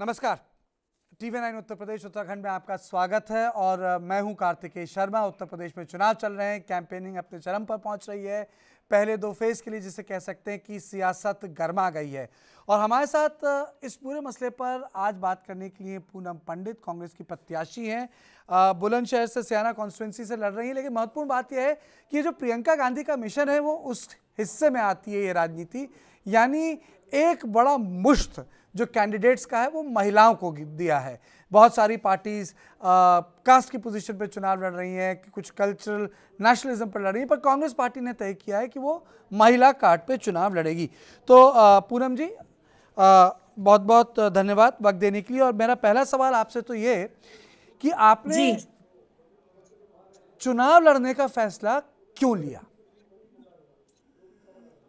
नमस्कार TV nine Uttar Pradesh Uttarakhand में आपका स्वागत है और मैं हूं कार्तिकेय शर्मा उत्तर प्रदेश में चुनाव चल रहे हैं कैंपेनिंग अपने चरम पर पहुंच रही है पहले दो फेज़ के लिए जिसे कह सकते हैं कि सियासत गर्मा गई है और हमारे साथ इस पूरे मसले पर आज बात करने के लिए पूनम पंडित कांग्रेस की प्रत्याशी हैं बुलंदशहर से सियाना कॉन्स्टिटेंसी से लड़ रही है लेकिन महत्वपूर्ण बात यह है कि जो प्रियंका गांधी का मिशन है वो उस हिस्से में आती है ये राजनीति यानी एक बड़ा मुश्त जो कैंडिडेट्स का है वो महिलाओं को दिया है बहुत सारी पार्टीज़ कास्ट की पोजीशन पर चुनाव लड़ रही हैं कि कुछ कल्चरल नेशनलिज्म पर लड़ रही है पर कांग्रेस पार्टी ने तय किया है कि वो महिला कार्ड पे चुनाव लड़ेगी तो आ, पूनम जी आ, बहुत बहुत धन्यवाद वक्त देने के लिए और मेरा पहला सवाल आपसे तो ये कि आपने चुनाव लड़ने का फैसला क्यों लिया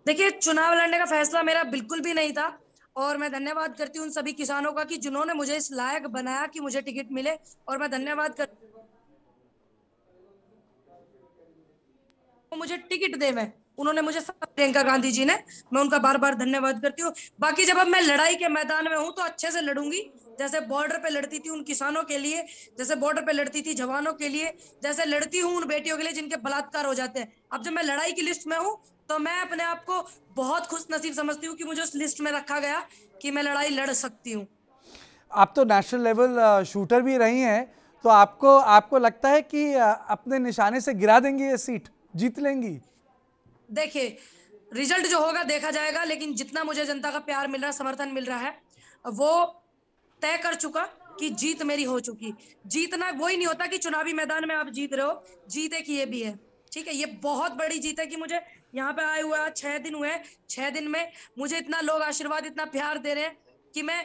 देखिए चुनाव लड़ने का फैसला मेरा बिल्कुल भी नहीं था और मैं धन्यवाद करती हूँ उन सभी किसानों का कि जिन्होंने मुझे इस लायक बनाया कि मुझे टिकट मिले और मैं धन्यवाद कर मुझे टिकट दे मैं उन्होंने मुझे प्रियंका गांधी जी ने मैं उनका बार बार धन्यवाद करती हूँ बाकी जब अब मैं लड़ाई के मैदान में हूँ तो अच्छे से लड़ूंगी जैसे बॉर्डर पे लड़ती थी उन किसानों के लिए जैसे बॉर्डर पे लड़ती थी जवानों के लिए जैसे लड़ती हूँ उन बेटियों के लिए जिनके बलात्कार हो जाते हैं अब जब मैं लड़ाई की लिस्ट में हूँ तो मैं अपने आप को बहुत खुश नसीब समझती हूँ कि मुझे उस लिस्ट में रखा गया कि मैं लड़ाई लड़ सकती हूँ आप तो नेशनल लेवल शूटर भी रही हैं तो आपको आपको लगता है कि अपने निशाने से गिरा देंगी ये सीट जीत लेंगी देखिए रिजल्ट जो होगा देखा जाएगा लेकिन जितना मुझे जनता का प्यार मिल रहा समर्थन मिल रहा है वो तय कर चुका कि जीत मेरी हो चुकी जीतना वो ही नहीं होता कि चुनावी मैदान में आप जीत रहे हो जीत एक ये भी है ठीक है ये बहुत बड़ी जीत है कि मुझे यहाँ पे आए हुआ छह दिन हुए छह दिन में मुझे इतना लोग आशीर्वाद इतना प्यार दे रहे हैं कि मैं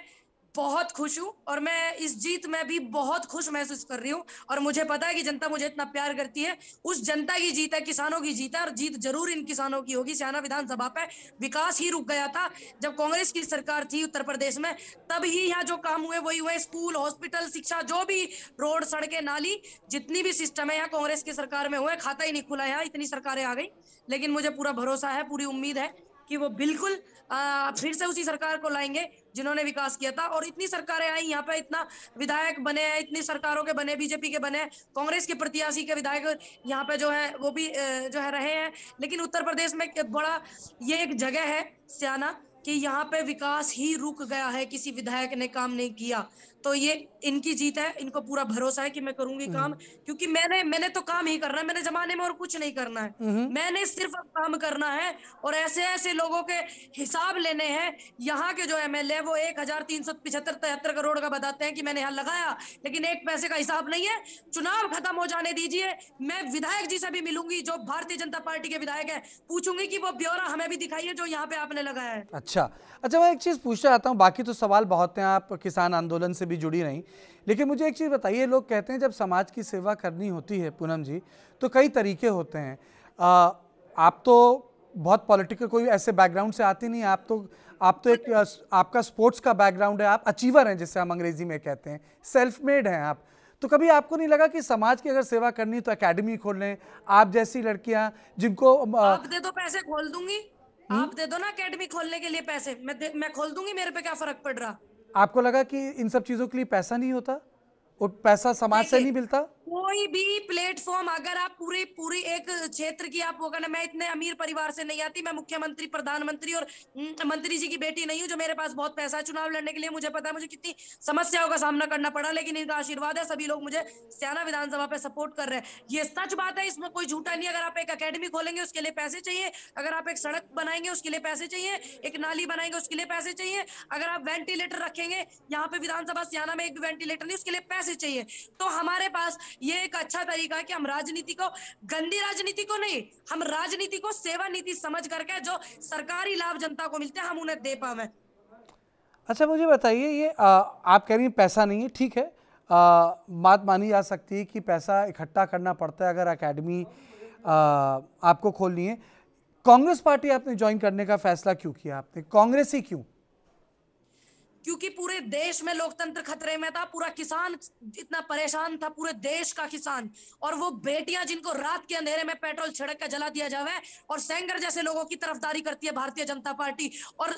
बहुत खुश हूँ और मैं इस जीत में भी बहुत खुश महसूस कर रही हूँ और मुझे पता है कि जनता मुझे इतना प्यार करती है उस जनता की जीत है किसानों की जीत है और जीत जरूर इन किसानों की होगी सियाना विधानसभा पे विकास ही रुक गया था जब कांग्रेस की सरकार थी उत्तर प्रदेश में तब ही यहाँ जो काम हुए वही हुए स्कूल हॉस्पिटल शिक्षा जो भी रोड सड़कें नाली जितनी भी सिस्टम है यहाँ कांग्रेस की सरकार में हुए खाता ही नहीं खुला यहाँ इतनी सरकारें आ गई लेकिन मुझे पूरा भरोसा है पूरी उम्मीद है कि वो बिल्कुल आ, फिर से उसी सरकार को लाएंगे जिन्होंने विकास किया था और इतनी सरकारें आई यहाँ पे इतना विधायक बने हैं इतनी सरकारों के बने बीजेपी के बने कांग्रेस के प्रत्याशी के विधायक यहाँ पे जो है वो भी जो है रहे हैं लेकिन उत्तर प्रदेश में बड़ा ये एक जगह है सियाना कि यहाँ पे विकास ही रुक गया है किसी विधायक ने काम नहीं किया तो ये इनकी जीत है इनको पूरा भरोसा है कि मैं करूंगी हम्म। काम क्योंकि मैंने मैंने तो काम ही करना है मैंने जमाने में और कुछ नहीं करना है हम्म। मैंने सिर्फ अब काम करना है और ऐसे ऐसे लोगों के हिसाब लेने हैं यहाँ के जो एम ए वो एक हजार तीन सौ पिछहत्तर तिहत्तर करोड़ का बताते हैं कि मैंने यहाँ लगाया लेकिन एक पैसे का हिसाब नहीं है चुनाव खत्म हो जाने दीजिए मैं विधायक जी से भी मिलूंगी जो भारतीय जनता पार्टी के विधायक है पूछूंगी की वो ब्यौरा हमें भी दिखाइए जो यहाँ पे आपने लगाया है अच्छा अच्छा मैं एक चीज पूछना चाहता हूँ बाकी तो सवाल बहुत है आप किसान आंदोलन से भी कभी जुड़ी नहीं लेकिन मुझे एक चीज़ बताइए लोग कहते हैं जब समाज की सेवा करनी होती है पूनम जी तो कई तरीके होते हैं आ, आप तो बहुत पॉलिटिकल कोई ऐसे बैकग्राउंड से आती नहीं आप तो आप तो एक आपका स्पोर्ट्स का बैकग्राउंड है आप अचीवर हैं जिसे हम अंग्रेजी में कहते हैं सेल्फ मेड हैं आप तो कभी आपको नहीं लगा कि समाज की अगर सेवा करनी तो एकेडमी खोल लें आप जैसी लड़कियां जिनको आप दे दो पैसे खोल दूंगी हम्म? आप दे दो ना एकेडमी खोलने के लिए पैसे मैं मैं खोल दूंगी मेरे पे क्या फर्क पड़ रहा आपको लगा कि इन सब चीज़ों के लिए पैसा नहीं होता और पैसा समाज से नहीं मिलता कोई भी प्लेटफॉर्म अगर आप पूरे पूरी एक क्षेत्र की आप वो करना मैं इतने अमीर परिवार से नहीं आती मैं मुख्यमंत्री प्रधानमंत्री और हम्म, मंत्री जी की बेटी नहीं हूँ जो मेरे पास बहुत पैसा है चुनाव लड़ने के लिए मुझे पता है मुझे कितनी समस्याओं का सामना करना पड़ा लेकिन इनका आशीर्वाद है सभी लोग मुझे सियाना विधानसभा पे सपोर्ट कर रहे हैं ये सच बात है इसमें कोई झूठा नहीं अगर आप एक अकेडमी खोलेंगे उसके लिए पैसे चाहिए अगर आप एक सड़क बनाएंगे उसके लिए पैसे चाहिए एक नाली बनाएंगे उसके लिए पैसे चाहिए अगर आप वेंटिलेटर रखेंगे यहाँ पे विधानसभा सियाना में एक वेंटिलेटर नहीं उसके लिए पैसे चाहिए तो हमारे पास ये एक अच्छा तरीका है कि हम राजनीति को गंदी राजनीति को नहीं हम राजनीति को सेवा नीति समझ करके जो सरकारी लाभ जनता को मिलते हैं हम उन्हें दे पावे अच्छा मुझे बताइए ये आ, आप कह रही हैं पैसा नहीं है ठीक है आ, बात मानी जा सकती है कि पैसा इकट्ठा करना पड़ता है अगर अकेडमी आपको खोलनी है कांग्रेस पार्टी आपने ज्वाइन करने का फैसला क्यों किया आपने कांग्रेस ही क्यों क्योंकि पूरे देश में लोकतंत्र खतरे में था पूरा किसान इतना परेशान था पूरे देश का किसान और वो बेटियां जिनको रात के अंधेरे में पेट्रोल छिड़क कर जला दिया जावे और सेंगर जैसे लोगों की तरफदारी करती है भारतीय जनता पार्टी और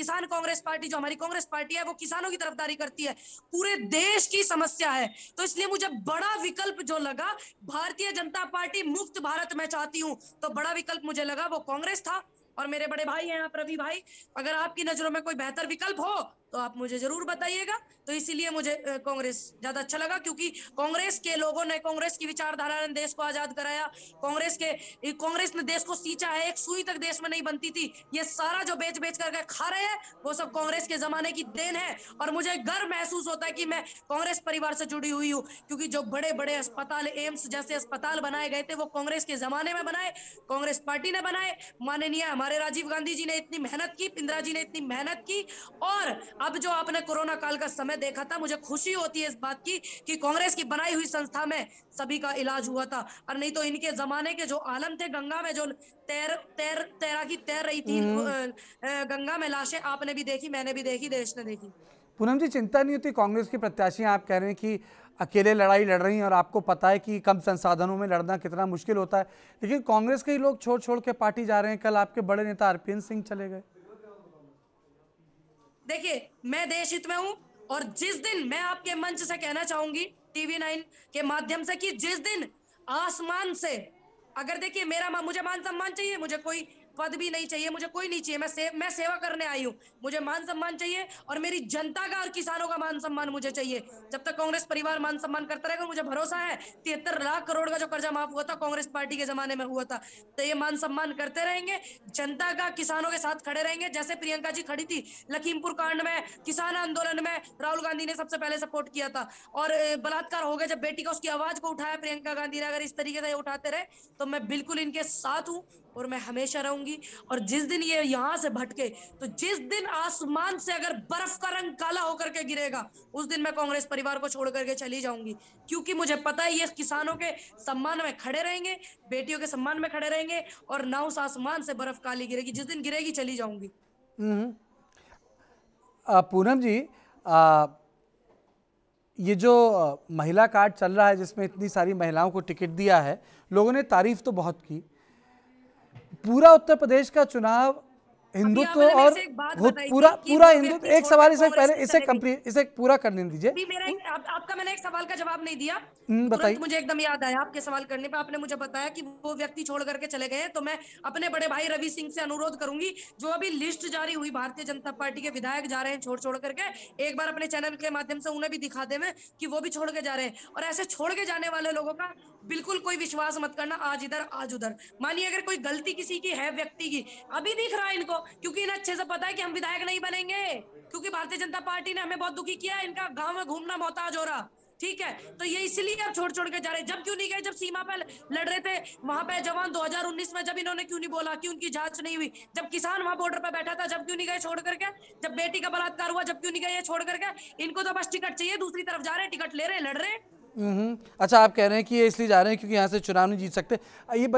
किसान कांग्रेस पार्टी जो हमारी कांग्रेस पार्टी है वो किसानों की तरफदारी करती है पूरे देश की समस्या है तो इसलिए मुझे बड़ा विकल्प जो लगा भारतीय जनता पार्टी मुक्त भारत में चाहती हूँ तो बड़ा विकल्प मुझे लगा वो कांग्रेस था और मेरे बड़े भाई हैं आप रवि भाई अगर आपकी नजरों में कोई बेहतर विकल्प हो तो आप मुझे जरूर बताइएगा तो इसीलिए मुझे कांग्रेस ज्यादा अच्छा लगा क्योंकि कांग्रेस के लोगों ने कांग्रेस की विचारधारा ने देश को आजाद कराया कांग्रेस के कांग्रेस ने देश को सींचा है एक सुई तक देश में नहीं बनती थी ये सारा जो बेच बेच करके खा रहे हैं वो सब कांग्रेस के जमाने की देन है और मुझे गर्व महसूस होता है कि मैं कांग्रेस परिवार से जुड़ी हुई हूँ क्योंकि जो बड़े बड़े अस्पताल एम्स जैसे अस्पताल बनाए गए थे वो कांग्रेस के जमाने में बनाए कांग्रेस पार्टी ने बनाए माननीय हमारे राजीव गांधी जी ने इतनी मेहनत की इंदिरा जी ने इतनी मेहनत की और अब जो आपने कोरोना काल का समय देखा था मुझे खुशी होती है इस बात की कि कांग्रेस की बनाई हुई संस्था में सभी का इलाज हुआ था और नहीं तो इनके जमाने के जो आलम थे गंगा में जो तैर तैर तैराकी तैर रही थी हम्म। गंगा में लाशें आपने भी देखी मैंने भी देखी देश ने देखी पूनम जी चिंता नहीं होती कांग्रेस की प्रत्याशी आप कह रहे हैं कि अकेले लड़ाई लड़ रही हैं और आपको पता है कि कम संसाधनों में लड़ना कितना मुश्किल होता है लेकिन कांग्रेस के ही लोग छोड़ छोड़ के पार्टी जा रहे हैं कल आपके बड़े नेता अरपिंद सिंह चले गए देखिए मैं देश हित में हूँ और जिस दिन मैं आपके मंच से कहना चाहूंगी टीवी नाइन के माध्यम से कि जिस दिन आसमान से अगर देखिए मेरा मुझे मान सम्मान चाहिए मुझे कोई पद भी नहीं चाहिए मुझे कोई नहीं चाहिए मैं से, मैं सेवा करने आई हूँ मुझे मान सम्मान चाहिए और मेरी जनता का और किसानों का मान सम्मान मुझे चाहिए जब तक कांग्रेस परिवार मान सम्मान करता रहेगा मुझे भरोसा है तिहत्तर लाख करोड़ का जो कर्जा माफ हुआ था कांग्रेस पार्टी के जमाने में हुआ था तो ये मान सम्मान करते रहेंगे जनता का किसानों के साथ खड़े रहेंगे जैसे प्रियंका जी खड़ी थी लखीमपुर कांड में किसान आंदोलन में राहुल गांधी ने सबसे पहले सपोर्ट किया था और बलात्कार हो गया जब बेटी का उसकी आवाज को उठाया प्रियंका गांधी ने अगर इस तरीके से उठाते रहे तो मैं बिल्कुल इनके साथ हूँ और मैं हमेशा रहूंगी और जिस दिन ये यहाँ से भटके तो जिस दिन आसमान से अगर बर्फ का रंग काला होकर के गिरेगा उस दिन मैं कांग्रेस परिवार को छोड़ करके चली जाऊंगी क्योंकि मुझे पता है ये किसानों के सम्मान में खड़े रहेंगे बेटियों के सम्मान में खड़े रहेंगे और ना उस आसमान से बर्फ काली गिरेगी जिस दिन गिरेगी चली जाऊंगी हम्म। पूनम जी आ, ये जो महिला कार्ड चल रहा है जिसमें इतनी सारी महिलाओं को टिकट दिया है लोगों ने तारीफ तो बहुत की पूरा उत्तर प्रदेश का चुनाव हिंदुत्व और पूरा पूरा हिंदुत्व एक सवाल इसे पहले इसे कंप्लीट इसे पूरा करने दीजिए आप, आपका मैंने एक सवाल का जवाब नहीं दिया हम्म, बताइए मुझे एकदम याद आया आपके सवाल करने पर आपने मुझे बताया कि वो व्यक्ति छोड़ करके चले गए तो मैं अपने बड़े भाई रवि सिंह से अनुरोध करूंगी जो अभी लिस्ट जारी हुई भारतीय जनता पार्टी के विधायक जा रहे हैं छोड़ छोड़ करके एक बार अपने चैनल के माध्यम से उन्हें भी दिखा दे की वो भी छोड़ के जा रहे हैं और ऐसे छोड़ के जाने वाले लोगों का बिल्कुल कोई विश्वास मत करना आज इधर आज उधर मानिए अगर कोई गलती किसी की है व्यक्ति की अभी दिख रहा है इनको क्योंकि इन्हें अच्छे से पता है कि हम विधायक नहीं बनेंगे क्योंकि भारतीय जनता पार्टी ने हमें बहुत दुखी किया इनका गांव में घूमना मोहताज हो रहा ठीक है तो ये इसलिए आप छोड़ छोड़ के जा रहे जब क्यों नहीं गए जब सीमा पे लड़ रहे थे वहां पे जवान 2019 में जब इन्होंने क्यों नहीं बोला कि उनकी जांच नहीं हुई जब किसान वहां बॉर्डर पर बैठा था जब क्यों नहीं गए छोड़ करके जब बेटी का बलात्कार हुआ जब क्यों नहीं गए छोड़ करके इनको तो बस टिकट चाहिए दूसरी तरफ जा रहे टिकट ले रहे लड़ रहे हम्म, अच्छा आप कह रहे हैं कि ये इसलिए जा रहे हैं क्योंकि यहाँ से चुनाव नहीं जीत सकते ये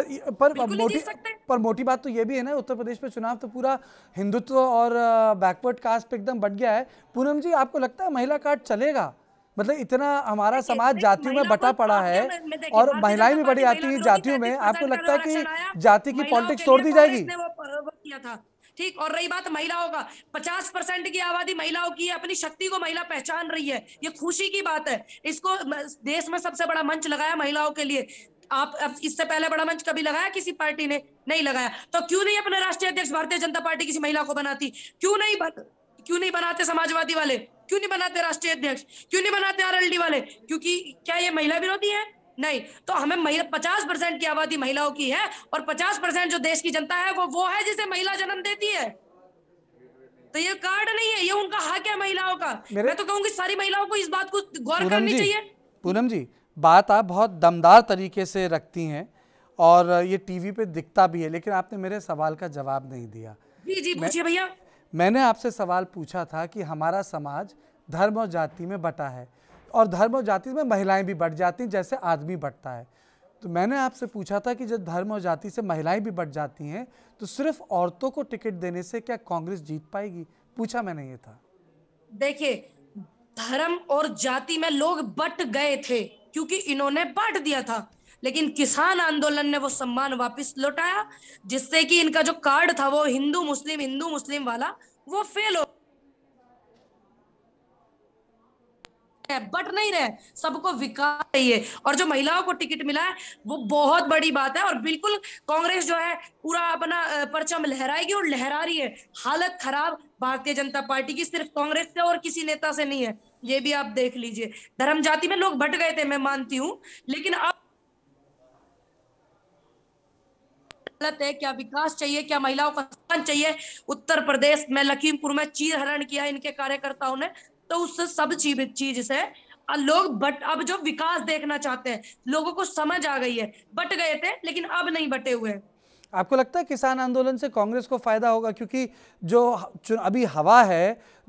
पर मोटी पर मोटी बात तो ये भी है ना उत्तर प्रदेश में चुनाव तो पूरा हिंदुत्व और बैकवर्ड कास्ट पे एकदम बढ़ गया है पूनम जी आपको लगता है महिला कार्ड चलेगा मतलब इतना हमारा समाज जातियों में बटा पड़ा है और महिलाएं भी बड़ी आती है जातियों में आपको लगता है कि जाति की पॉलिटिक्स तोड़ दी जाएगी ठीक और रही बात महिलाओं का पचास परसेंट की आबादी महिलाओं की है अपनी शक्ति को महिला पहचान रही है ये खुशी की बात है इसको देश में सबसे बड़ा मंच लगाया महिलाओं के लिए आप अब इससे पहले बड़ा मंच कभी लगाया किसी पार्टी ने नहीं लगाया तो क्यों नहीं अपने राष्ट्रीय अध्यक्ष भारतीय जनता पार्टी किसी महिला को बनाती क्यों नहीं बन, क्यों नहीं बनाते समाजवादी वाले क्यों नहीं बनाते राष्ट्रीय अध्यक्ष क्यों नहीं बनाते आरएलडी वाले क्योंकि क्या ये महिला विरोधी है नहीं तो हमें महिला पचास परसेंट की आबादी महिलाओं की है और पचास परसेंट जो देश की जनता है वो वो है जिसे महिला जन्म देती है तो ये कार्ड नहीं है ये उनका हक है महिलाओं का मैं तो कहूंगी सारी महिलाओं को इस बात को गौर करनी चाहिए पूनम जी बात आप बहुत दमदार तरीके से रखती हैं और ये टीवी पे दिखता भी है लेकिन आपने मेरे सवाल का जवाब नहीं दिया जी जी पूछिए भैया मैंने आपसे सवाल पूछा था कि हमारा समाज धर्म और जाति में बटा है और धर्म और जाति में महिलाएं भी बढ़ जाती हैं जैसे आदमी बढ़ता है तो मैंने आपसे पूछा था कि जब धर्म और जाति से महिलाएं भी बढ़ जाती हैं तो सिर्फ औरतों को टिकट देने से क्या कांग्रेस जीत पाएगी पूछा मैंने ये था देखिए धर्म और जाति में लोग बट गए थे क्योंकि इन्होंने बांट दिया था लेकिन किसान आंदोलन ने वो सम्मान वापस लौटाया जिससे कि इनका जो कार्ड था वो हिंदू मुस्लिम हिंदू मुस्लिम वाला वो फेल हो है बट नहीं रहे सबको विकास चाहिए और जो महिलाओं को टिकट मिला है वो बहुत बड़ी बात है और बिल्कुल कांग्रेस जो है पूरा अपना परचम लहराएगी और लहरा रही है हालत खराब भारतीय जनता पार्टी की सिर्फ कांग्रेस से और किसी नेता से नहीं है ये भी आप देख लीजिए धर्म जाति में लोग भट गए थे मैं मानती हूँ लेकिन अब गलत है क्या विकास चाहिए क्या महिलाओं का स्थान चाहिए उत्तर प्रदेश में लखीमपुर में चीर हरण किया इनके कार्यकर्ताओं ने तो उससे सब चीज चीज से लोग बट अब जो विकास देखना चाहते हैं लोगों को समझ आ गई है बट गए थे लेकिन अब नहीं बटे हुए आपको लगता है किसान आंदोलन से कांग्रेस को फायदा होगा क्योंकि जो अभी हवा है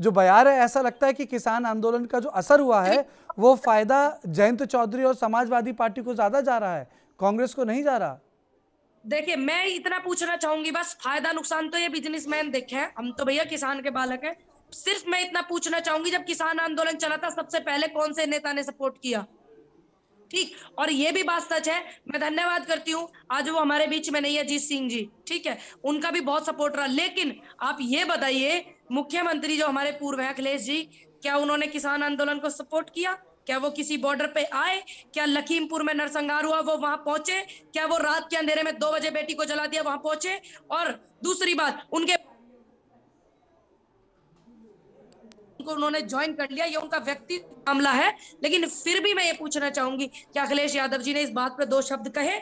जो बयार है ऐसा लगता है कि किसान आंदोलन का जो असर हुआ है वो फायदा जयंत चौधरी और समाजवादी पार्टी को ज्यादा जा रहा है कांग्रेस को नहीं जा रहा देखिए मैं इतना पूछना चाहूंगी बस फायदा नुकसान तो ये बिजनेसमैन देखे हम तो भैया किसान के बालक है सिर्फ मैं इतना पूछना चाहूंगी जब किसान आंदोलन चला था सबसे पहले कौन से नेता ने सपोर्ट किया ठीक और ये भी बात सच है मैं धन्यवाद करती हूँ आज वो हमारे बीच में नहीं है अजीत सिंह जी ठीक है उनका भी बहुत सपोर्ट रहा लेकिन आप ये बताइए मुख्यमंत्री जो हमारे पूर्व है अखिलेश जी क्या उन्होंने किसान आंदोलन को सपोर्ट किया क्या वो किसी बॉर्डर पे आए क्या लखीमपुर में नरसंहार हुआ वो वहां पहुंचे क्या वो रात के अंधेरे में दो बजे बेटी को जला दिया वहां पहुंचे और दूसरी बात उनके को उन्होंने ज्वाइन कर लिया ये उनका व्यक्ति मामला है लेकिन फिर भी मैं ये पूछना चाहूंगी कि अखिलेश यादव जी ने इस बात पर दो शब्द कहे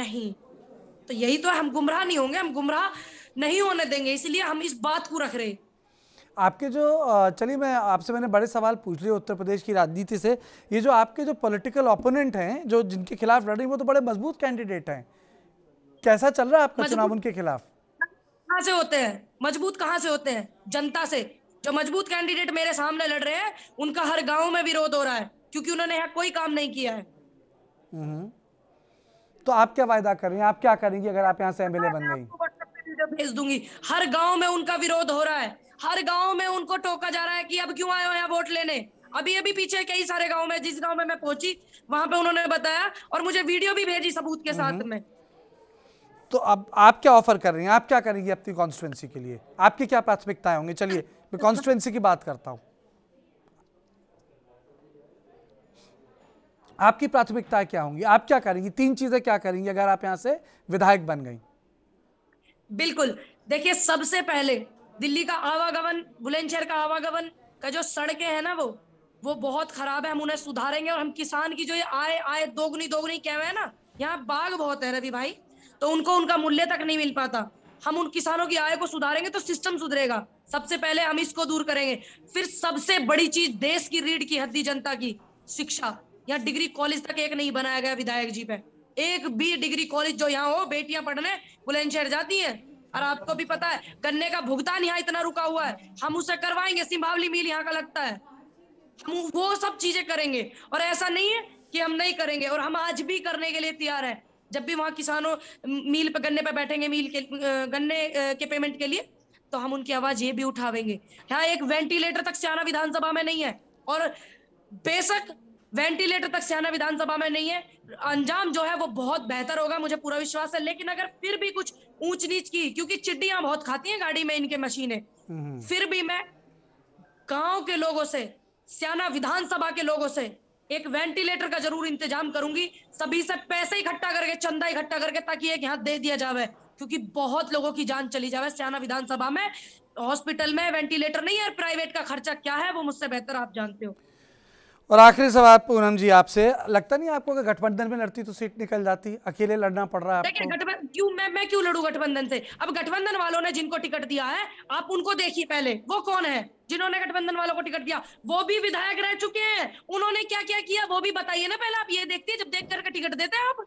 नहीं तो यही तो हम गुमराह नहीं होंगे हम गुमराह नहीं होने देंगे इसलिए हम इस बात को रख रहे हैं आपके जो चलिए मैं आपसे मैंने बड़े सवाल पूछ लिए उत्तर प्रदेश की राजनीति से ये जो आपके जो पॉलिटिकल ओपोनेंट हैं जो जिनके खिलाफ लड़ रही वो तो बड़े मजबूत कैंडिडेट हैं कैसा चल रहा है आपका चुनाव उनके खिलाफ कहाँ से होते हैं मजबूत कहाँ से होते हैं जनता से जो मजबूत कैंडिडेट मेरे सामने लड़ रहे हैं उनका हर गांव में विरोध हो रहा है क्योंकि उन्होंने यहाँ कोई काम नहीं किया है हम्म। तो आप क्या वायदा कर रहे हैं आप क्या करेंगे अगर आप यहाँ से एमएलए बन गई भेज दूंगी हर गांव में उनका विरोध हो रहा है हर गांव में उनको टोका जा रहा है कि अब क्यों आए हो यहाँ वोट लेने अभी अभी पीछे कई सारे गांव में जिस गांव में मैं पहुंची वहां पे उन्होंने बताया और मुझे वीडियो भी भेजी सबूत के साथ हम्म। में तो अब आप क्या ऑफर कर रही हैं आप क्या करेंगी अपनी कॉन्स्टिट्युएंसी के लिए आपकी क्या प्राथमिकताएं होंगी चलिए मैं कॉन्स्टिट्युएंसी की बात करता हूं आपकी प्राथमिकता क्या होंगी आप क्या करेंगे तीन चीजें क्या करेंगी अगर आप यहां से विधायक बन गई बिल्कुल देखिए सबसे पहले दिल्ली का आवागमन बुलंदशहर का आवागमन का जो सड़कें हैं ना वो वो बहुत खराब है हम उन्हें सुधारेंगे और हम किसान की जो ये आय आय दोगुनी दोगुनी कह रहे हैं ना यहाँ बाघ बहुत है रवि भाई तो उनको उनका मूल्य तक नहीं मिल पाता हम उन किसानों की आय को सुधारेंगे तो सिस्टम सुधरेगा सबसे पहले हम इसको दूर करेंगे फिर सबसे बड़ी चीज देश की रीढ़ की हद्दी जनता की शिक्षा या डिग्री कॉलेज तक एक नहीं बनाया गया विधायक जी पे एक भी डिग्री कॉलेज जो यहाँ हो बेटियां पढ़ने बुलंदशहर जाती हैं और आपको भी पता है गन्ने का भुगतान यहाँ इतना रुका हुआ है हम उसे करवाएंगे सिंभावली मील यहाँ का लगता है हम वो सब चीजें करेंगे और ऐसा नहीं है कि हम नहीं करेंगे और हम आज भी करने के लिए तैयार है जब भी वहाँ किसानों मील पर गन्ने पर बैठेंगे मील के गन्ने के पेमेंट के लिए तो हम उनकी आवाज ये भी उठावेंगे यहाँ एक वेंटिलेटर तक सियाना विधानसभा में नहीं है और बेशक वेंटिलेटर तक सियाना विधानसभा में नहीं है अंजाम जो है वो बहुत बेहतर होगा मुझे पूरा विश्वास है लेकिन अगर फिर भी कुछ ऊंच नीच की क्योंकि चिड्डियां बहुत खाती हैं गाड़ी में इनके मशीनें हम्म। फिर भी मैं गांव के लोगों से सियाना विधानसभा के लोगों से एक वेंटिलेटर का जरूर इंतजाम करूंगी सभी से पैसे इकट्ठा करके चंदा इकट्ठा करके ताकि एक यहाँ दे दिया जावे क्योंकि बहुत लोगों की जान चली जावे सियाना विधानसभा में हॉस्पिटल में वेंटिलेटर नहीं है प्राइवेट का खर्चा क्या है वो मुझसे बेहतर आप जानते हो और आखिरी सवाल पूनम जी आपसे लगता नहीं आपको अगर गठबंधन में लड़ती तो सीट निकल जाती अकेले लड़ना पड़ रहा है आपको क्यों मैं मैं क्यों लड़ू गठबंधन से अब गठबंधन वालों ने जिनको टिकट दिया है आप उनको देखिए पहले वो कौन है जिन्होंने गठबंधन वालों को टिकट दिया वो भी विधायक रह चुके हैं उन्होंने क्या क्या किया वो भी बताइए ना पहले आप ये देखती है जब देख करके टिकट देते हैं आप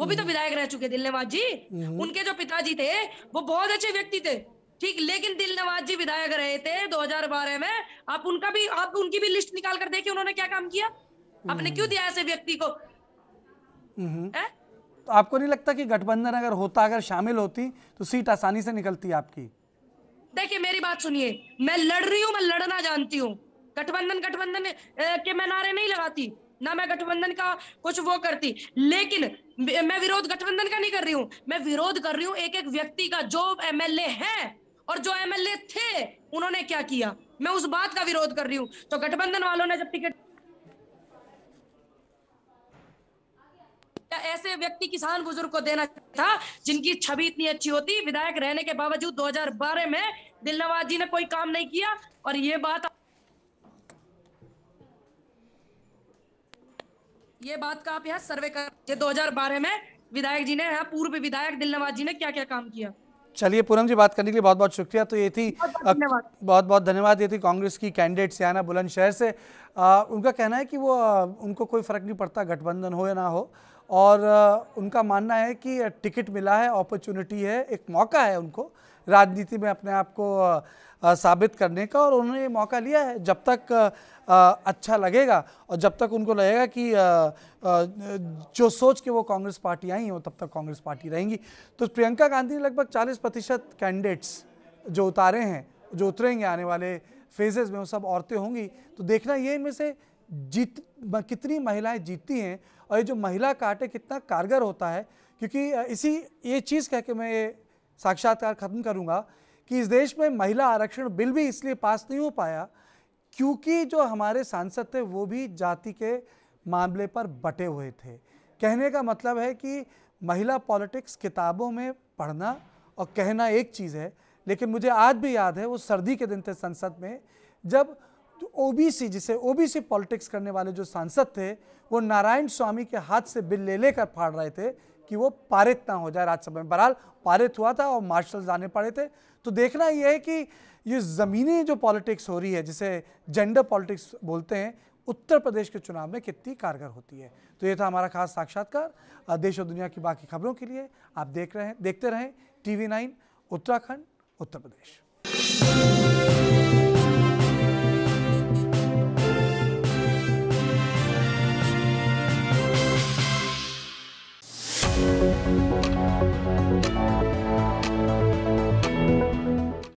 वो भी तो हम्म। विधायक रह चुके दिल्लीवाद जी हम्म। उनके जो पिताजी थे वो बहुत अच्छे व्यक्ति थे ठीक लेकिन दिल नवाज जी विधायक रहे थे 2012 में आप उनका भी आप उनकी भी लिस्ट निकाल कर देखिए उन्होंने क्या काम किया आपने क्यों दिया ऐसे व्यक्ति को हम्म। है? तो आपको नहीं लगता कि गठबंधन अगर होता अगर शामिल होती तो सीट आसानी से निकलती आपकी देखिए मेरी बात सुनिए मैं लड़ रही हूँ मैं लड़ना जानती हूँ गठबंधन गठबंधन के मैं नारे नहीं लगाती ना मैं गठबंधन का कुछ वो करती लेकिन मैं विरोध गठबंधन का नहीं कर रही हूँ मैं विरोध कर रही हूँ एक एक व्यक्ति का जो एमएलए है और जो एमएलए थे उन्होंने क्या किया मैं उस बात का विरोध कर रही हूं तो गठबंधन वालों ने जब टिकट ऐसे व्यक्ति किसान बुजुर्ग को देना था जिनकी छवि इतनी अच्छी होती विधायक रहने के बावजूद 2012 में दिलनवाज जी ने कोई काम नहीं किया और ये बात ये बात का आप यहाँ सर्वे कर दो हजार बारह में विधायक जी ने पूर्व विधायक दिलनवाज जी ने क्या क्या काम किया चलिए पूनम जी बात करने के लिए बहुत बहुत शुक्रिया तो ये थी बहुत बहुत धन्यवाद ये थी कांग्रेस की कैंडिडेट सियाना बुलंदशहर से आ, उनका कहना है कि वो उनको कोई फ़र्क नहीं पड़ता गठबंधन हो या ना हो और आ, उनका मानना है कि टिकट मिला है अपॉर्चुनिटी है एक मौका है उनको राजनीति में अपने आप को साबित करने का और उन्होंने ये मौका लिया है जब तक अच्छा लगेगा और जब तक उनको लगेगा कि जो सोच के वो कांग्रेस पार्टी आई हो तब तक कांग्रेस पार्टी रहेंगी तो प्रियंका गांधी ने लगभग 40 प्रतिशत कैंडिडेट्स जो उतारे हैं जो उतरेंगे आने वाले फेजेस में वो सब औरतें होंगी तो देखना ये इनमें से जीत कितनी महिलाएं जीतती हैं और ये जो महिला काटे कितना कारगर होता है क्योंकि इसी ये चीज़ कह के मैं ये साक्षात्कार ख़त्म करूँगा कि इस देश में महिला आरक्षण बिल भी इसलिए पास नहीं हो पाया क्योंकि जो हमारे सांसद थे वो भी जाति के मामले पर बटे हुए थे कहने का मतलब है कि महिला पॉलिटिक्स किताबों में पढ़ना और कहना एक चीज़ है लेकिन मुझे आज भी याद है वो सर्दी के दिन थे संसद में जब ओबीसी जिसे ओबीसी पॉलिटिक्स करने वाले जो सांसद थे वो नारायण स्वामी के हाथ से बिल ले लेकर फाड़ रहे थे कि वो पारित ना हो जाए राज्यसभा में बहरहाल पारित हुआ था और मार्शल जाने पड़े थे तो देखना यह है कि ये ज़मीनी जो पॉलिटिक्स हो रही है जिसे जेंडर पॉलिटिक्स बोलते हैं उत्तर प्रदेश के चुनाव में कितनी कारगर होती है तो ये था हमारा खास साक्षात्कार देश और दुनिया की बाकी खबरों के लिए आप देख रहे हैं देखते रहें टी नाइन उत्तराखंड उत्तर प्रदेश